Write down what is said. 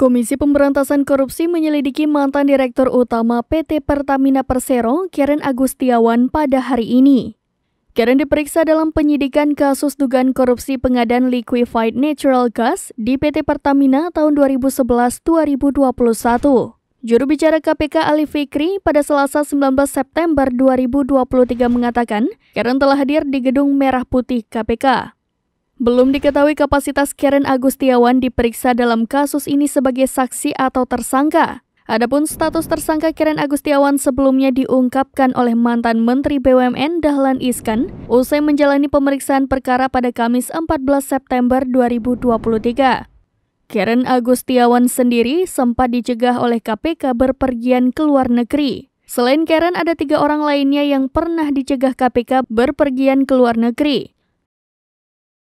Komisi Pemberantasan Korupsi menyelidiki mantan Direktur Utama PT Pertamina Persero, Karen Agustiawan, pada hari ini. Karen diperiksa dalam penyidikan kasus dugaan korupsi pengadaan liquefied natural gas di PT Pertamina tahun 2011-2021. Juru bicara KPK Ali Fikri pada Selasa 19 September 2023 mengatakan, Karen telah hadir di Gedung Merah Putih KPK. Belum diketahui kapasitas Karen Agustiawan diperiksa dalam kasus ini sebagai saksi atau tersangka. Adapun status tersangka Karen Agustiawan sebelumnya diungkapkan oleh mantan Menteri BUMN Dahlan Iskan usai menjalani pemeriksaan perkara pada Kamis 14 September 2023. Karen Agustiawan sendiri sempat dicegah oleh KPK berpergian ke luar negeri. Selain Karen, ada tiga orang lainnya yang pernah dicegah KPK berpergian ke luar negeri.